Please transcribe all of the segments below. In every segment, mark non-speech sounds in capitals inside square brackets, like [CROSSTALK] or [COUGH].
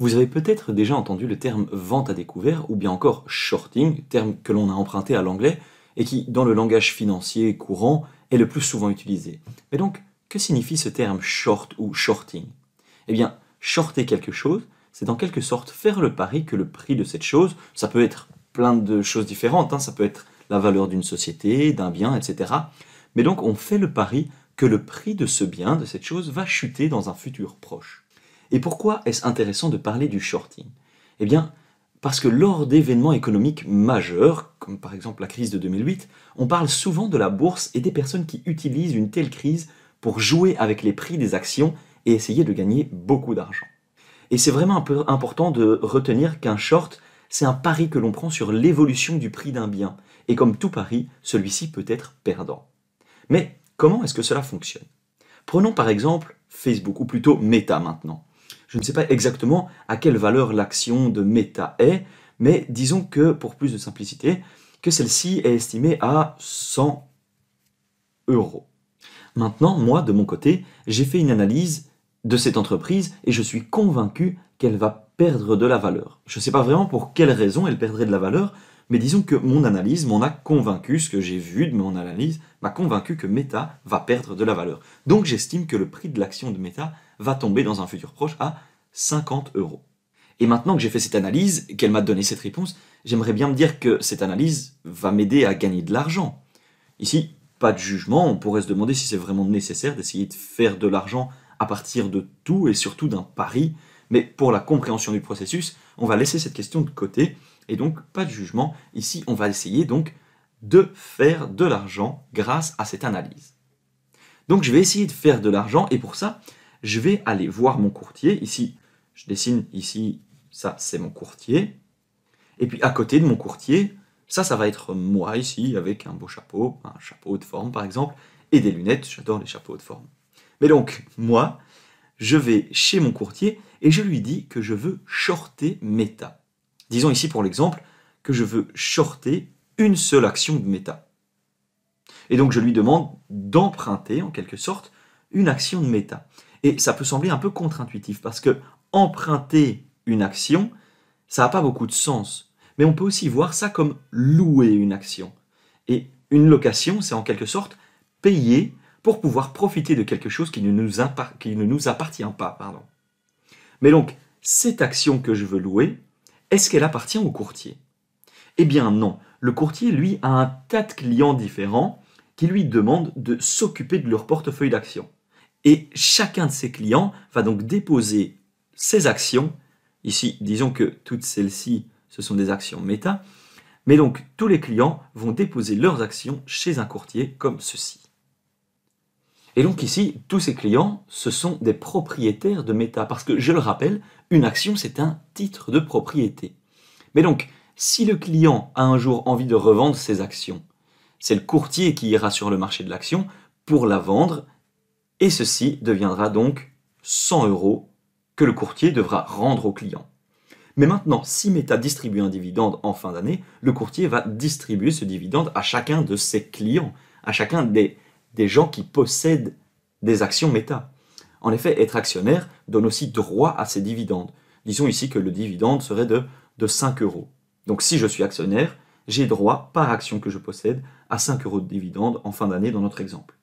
Vous avez peut-être déjà entendu le terme vente à découvert ou bien encore shorting, terme que l'on a emprunté à l'anglais et qui, dans le langage financier courant, est le plus souvent utilisé. Mais donc, que signifie ce terme short ou shorting Eh bien, shorter quelque chose, c'est en quelque sorte faire le pari que le prix de cette chose, ça peut être plein de choses différentes, hein, ça peut être la valeur d'une société, d'un bien, etc. Mais donc, on fait le pari que le prix de ce bien, de cette chose, va chuter dans un futur proche. Et pourquoi est-ce intéressant de parler du shorting Eh bien, parce que lors d'événements économiques majeurs, comme par exemple la crise de 2008, on parle souvent de la bourse et des personnes qui utilisent une telle crise pour jouer avec les prix des actions et essayer de gagner beaucoup d'argent. Et c'est vraiment un peu important de retenir qu'un short, c'est un pari que l'on prend sur l'évolution du prix d'un bien. Et comme tout pari, celui-ci peut être perdant. Mais comment est-ce que cela fonctionne Prenons par exemple Facebook, ou plutôt Meta maintenant. Je ne sais pas exactement à quelle valeur l'action de Meta est, mais disons que, pour plus de simplicité, que celle-ci est estimée à 100 euros. Maintenant, moi, de mon côté, j'ai fait une analyse de cette entreprise et je suis convaincu qu'elle va perdre de la valeur. Je ne sais pas vraiment pour quelle raison elle perdrait de la valeur, mais disons que mon analyse m'en a convaincu, ce que j'ai vu de mon analyse m'a convaincu que Meta va perdre de la valeur. Donc j'estime que le prix de l'action de Meta va tomber dans un futur proche à 50 euros. Et maintenant que j'ai fait cette analyse, qu'elle m'a donné cette réponse, j'aimerais bien me dire que cette analyse va m'aider à gagner de l'argent. Ici, pas de jugement, on pourrait se demander si c'est vraiment nécessaire d'essayer de faire de l'argent à partir de tout et surtout d'un pari, mais pour la compréhension du processus, on va laisser cette question de côté, et donc pas de jugement, ici on va essayer donc de faire de l'argent grâce à cette analyse. Donc je vais essayer de faire de l'argent, et pour ça, je vais aller voir mon courtier. Ici, je dessine ici, ça c'est mon courtier. Et puis à côté de mon courtier, ça, ça va être moi ici, avec un beau chapeau, un chapeau de forme par exemple, et des lunettes, j'adore les chapeaux de forme. Mais donc, moi, je vais chez mon courtier et je lui dis que je veux shorter Meta. Disons ici pour l'exemple que je veux shorter une seule action de Meta. Et donc je lui demande d'emprunter en quelque sorte une action de Meta. Et ça peut sembler un peu contre-intuitif parce que emprunter une action, ça n'a pas beaucoup de sens. Mais on peut aussi voir ça comme louer une action. Et une location, c'est en quelque sorte payer pour pouvoir profiter de quelque chose qui ne nous, qui ne nous appartient pas. Pardon. Mais donc, cette action que je veux louer, est-ce qu'elle appartient au courtier Eh bien non. Le courtier, lui, a un tas de clients différents qui lui demandent de s'occuper de leur portefeuille d'actions. Et chacun de ses clients va donc déposer ses actions. Ici, disons que toutes celles-ci, ce sont des actions méta. Mais donc, tous les clients vont déposer leurs actions chez un courtier comme ceci. Et donc ici, tous ces clients, ce sont des propriétaires de méta. Parce que, je le rappelle, une action, c'est un titre de propriété. Mais donc, si le client a un jour envie de revendre ses actions, c'est le courtier qui ira sur le marché de l'action pour la vendre et ceci deviendra donc 100 euros que le courtier devra rendre au client. Mais maintenant, si Meta distribue un dividende en fin d'année, le courtier va distribuer ce dividende à chacun de ses clients, à chacun des, gens qui possèdent des actions Meta. En effet, être actionnaire donne aussi droit à ces dividendes. Disons ici que le dividende serait de, de 5 euros. Donc si je suis actionnaire, j'ai droit, par action que je possède, à 5 euros de dividende en fin d'année dans notre exemple.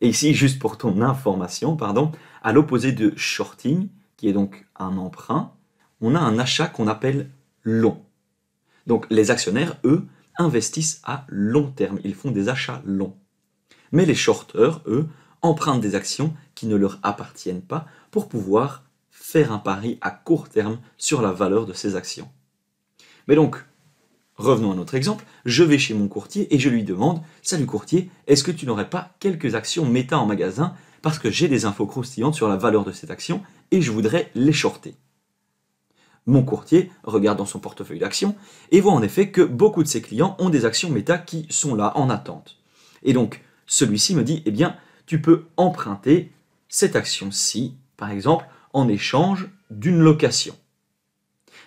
Et ici, juste pour ton information, pardon, à l'opposé de shorting, qui est donc un emprunt, on a un achat qu'on appelle long. Donc les actionnaires, eux, investissent à long terme, ils font des achats longs. Mais les shorteurs, eux, empruntent des actions qui ne leur appartiennent pas pour pouvoir faire un pari à court terme sur la valeur de ces actions. Mais donc, Revenons à notre exemple, je vais chez mon courtier et je lui demande « Salut courtier, est-ce que tu n'aurais pas quelques actions méta en magasin parce que j'ai des infos croustillantes sur la valeur de cette action et je voudrais les shorter ?» Mon courtier regarde dans son portefeuille d'actions et voit en effet que beaucoup de ses clients ont des actions méta qui sont là en attente. Et donc, celui-ci me dit « Eh bien, tu peux emprunter cette action-ci, par exemple, en échange d'une location. »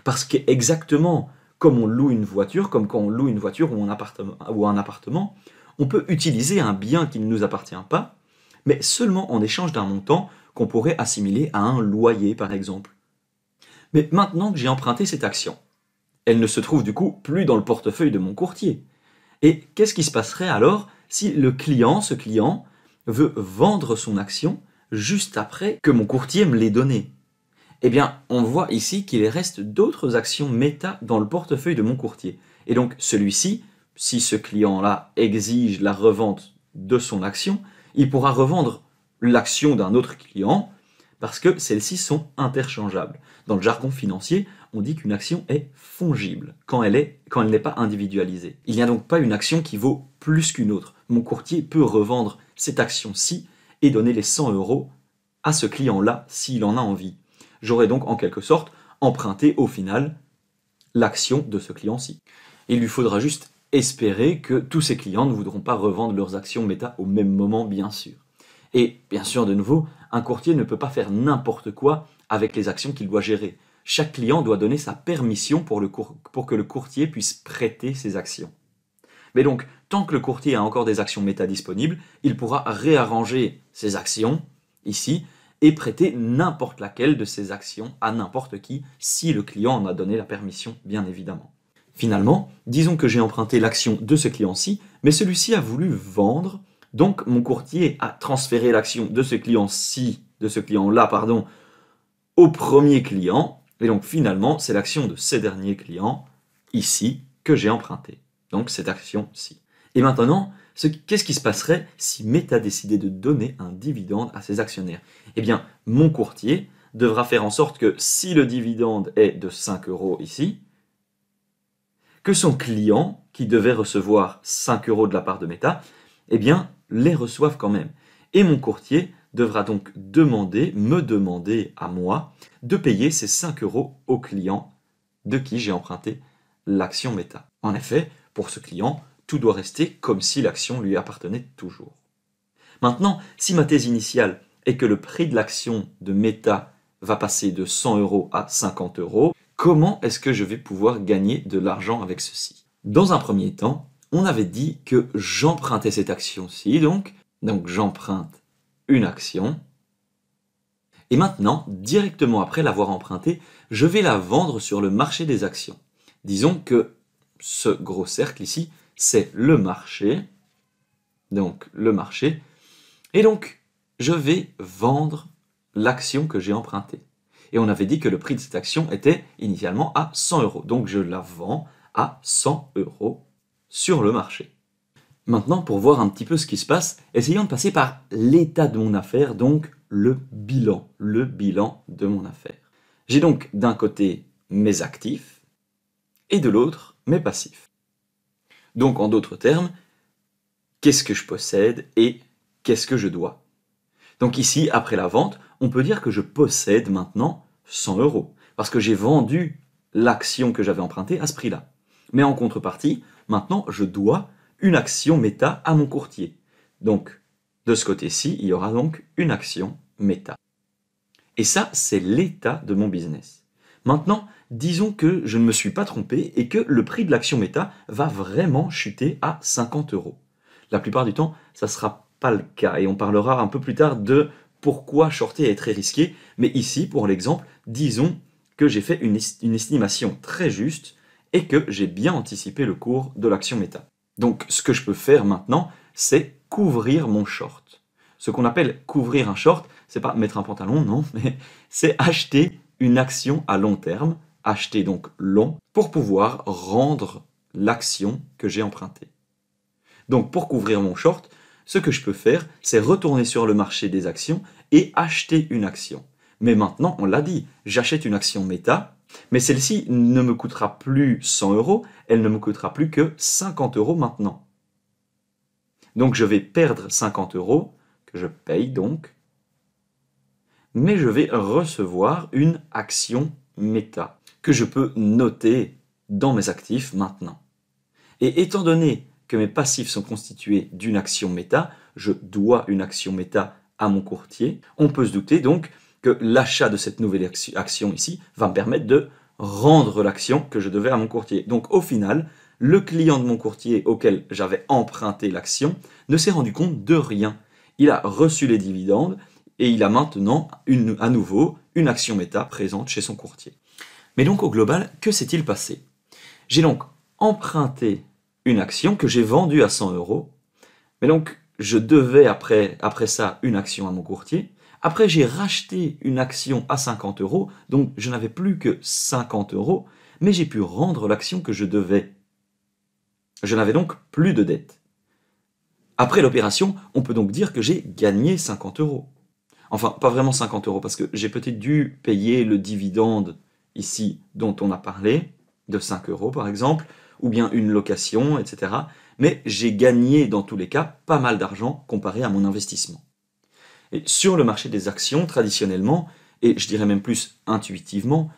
Parce qu'exactement comme on loue une voiture, comme quand on loue une voiture ou un appartement, ou un appartement on peut utiliser un bien qui ne nous appartient pas, mais seulement en échange d'un montant qu'on pourrait assimiler à un loyer par exemple. Mais maintenant que j'ai emprunté cette action, elle ne se trouve du coup plus dans le portefeuille de mon courtier. Et qu'est-ce qui se passerait alors si le client, ce client, veut vendre son action juste après que mon courtier me l'ait donnée eh bien, on voit ici qu'il reste d'autres actions méta dans le portefeuille de mon courtier. Et donc, celui-ci, si ce client-là exige la revente de son action, il pourra revendre l'action d'un autre client parce que celles-ci sont interchangeables. Dans le jargon financier, on dit qu'une action est fongible quand elle est quand elle n'est pas individualisée. Il n'y a donc pas une action qui vaut plus qu'une autre. Mon courtier peut revendre cette action-ci et donner les 100 euros à ce client-là s'il en a envie. J'aurai donc en quelque sorte emprunté au final l'action de ce client-ci. Il lui faudra juste espérer que tous ses clients ne voudront pas revendre leurs actions méta au même moment, bien sûr. Et bien sûr, de nouveau, un courtier ne peut pas faire n'importe quoi avec les actions qu'il doit gérer. Chaque client doit donner sa permission pour, pour que le courtier puisse prêter ses actions. Mais donc, tant que le courtier a encore des actions méta disponibles, il pourra réarranger ses actions, ici, et prêter n'importe laquelle de ses actions à n'importe qui, si le client en a donné la permission, bien évidemment. Finalement, disons que j'ai emprunté l'action de ce client-ci, mais celui-ci a voulu vendre, donc mon courtier a transféré l'action de ce client-ci, de ce client-là, pardon, au premier client, et donc finalement, c'est l'action de ces derniers clients, ici, que j'ai emprunté. Donc cette action-ci. Et maintenant, qu'est-ce qui se passerait si Meta décidait de donner un dividende à ses actionnaires Eh bien, mon courtier devra faire en sorte que si le dividende est de 5 euros ici, que son client, qui devait recevoir 5 euros de la part de Meta, eh bien, les reçoive quand même. Et mon courtier devra donc demander, me demander à moi, de payer ces 5 euros au client de qui j'ai emprunté l'action Meta. En effet, pour ce client, doit rester comme si l'action lui appartenait toujours. Maintenant, si ma thèse initiale est que le prix de l'action de Meta va passer de 100 euros à 50 euros, comment est-ce que je vais pouvoir gagner de l'argent avec ceci Dans un premier temps, on avait dit que j'empruntais cette action-ci, donc, donc j'emprunte une action, et maintenant, directement après l'avoir empruntée, je vais la vendre sur le marché des actions. Disons que ce gros cercle ici c'est le marché. Donc le marché. Et donc, je vais vendre l'action que j'ai empruntée. Et on avait dit que le prix de cette action était initialement à 100 euros. Donc je la vends à 100 euros sur le marché. Maintenant, pour voir un petit peu ce qui se passe, essayons de passer par l'état de mon affaire, donc le bilan, le bilan de mon affaire. J'ai donc d'un côté mes actifs et de l'autre mes passifs. Donc en d'autres termes, qu'est-ce que je possède et qu'est-ce que je dois Donc ici, après la vente, on peut dire que je possède maintenant 100 euros, parce que j'ai vendu l'action que j'avais empruntée à ce prix-là. Mais en contrepartie, maintenant, je dois une action méta à mon courtier. Donc, de ce côté-ci, il y aura donc une action méta. Et ça, c'est l'état de mon business. Maintenant, disons que je ne me suis pas trompé et que le prix de l'action Meta va vraiment chuter à 50 euros. La plupart du temps, ça ne sera pas le cas et on parlera un peu plus tard de pourquoi shorter est très risqué. Mais ici, pour l'exemple, disons que j'ai fait une, estimation très juste et que j'ai bien anticipé le cours de l'action Meta. Donc ce que je peux faire maintenant, c'est couvrir mon short. Ce qu'on appelle couvrir un short, c'est pas mettre un pantalon, non, [LAUGHS] mais c'est acheter une action à long terme acheter donc long, pour pouvoir rendre l'action que j'ai empruntée. Donc pour couvrir mon short, ce que je peux faire, c'est retourner sur le marché des actions et acheter une action. Mais maintenant, on l'a dit, j'achète une action méta, mais celle-ci ne me coûtera plus 100 euros, elle ne me coûtera plus que 50 euros maintenant. Donc je vais perdre 50 euros, que je paye donc, mais je vais recevoir une action méta que je peux noter dans mes actifs maintenant. Et étant donné que mes passifs sont constitués d'une action méta, je dois une action méta à mon courtier, on peut se douter donc que l'achat de cette nouvelle action ici va me permettre de rendre l'action que je devais à mon courtier. Donc au final, le client de mon courtier auquel j'avais emprunté l'action ne s'est rendu compte de rien. Il a reçu les dividendes et il a maintenant à nouveau une action méta présente chez son courtier. Mais donc au global, que s'est-il passé J'ai donc emprunté une action que j'ai vendue à 100 euros, mais donc je devais après, après ça une action à mon courtier. Après, j'ai racheté une action à 50 euros, donc je n'avais plus que 50 euros, mais j'ai pu rendre l'action que je devais. Je n'avais donc plus de dette. Après l'opération, on peut donc dire que j'ai gagné 50 euros. Enfin, pas vraiment 50 euros, parce que j'ai peut-être dû payer le dividende ici dont on a parlé, de 5 euros par exemple, ou bien une location, etc. Mais j'ai gagné dans tous les cas pas mal d'argent comparé à mon investissement. Et sur le marché des actions, traditionnellement, et je dirais même plus intuitivement,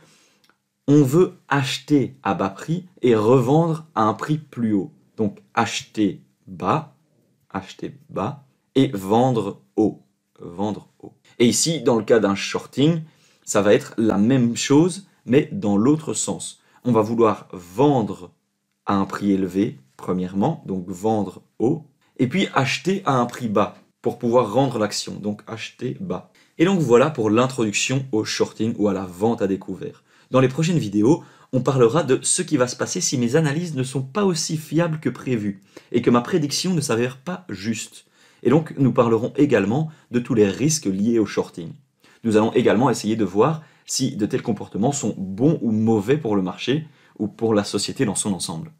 on veut acheter à bas prix et revendre à un prix plus haut. Donc acheter bas, acheter bas et vendre haut, vendre haut. Et ici, dans le cas d'un shorting, ça va être la même chose, mais dans l'autre sens. On va vouloir vendre à un prix élevé, premièrement, donc vendre haut, et puis acheter à un prix bas pour pouvoir rendre l'action, donc acheter bas. Et donc voilà pour l'introduction au shorting ou à la vente à découvert. Dans les prochaines vidéos, on parlera de ce qui va se passer si mes analyses ne sont pas aussi fiables que prévues et que ma prédiction ne s'avère pas juste. Et donc nous parlerons également de tous les risques liés au shorting. Nous allons également essayer de voir si de tels comportements sont bons ou mauvais pour le marché ou pour la société dans son ensemble.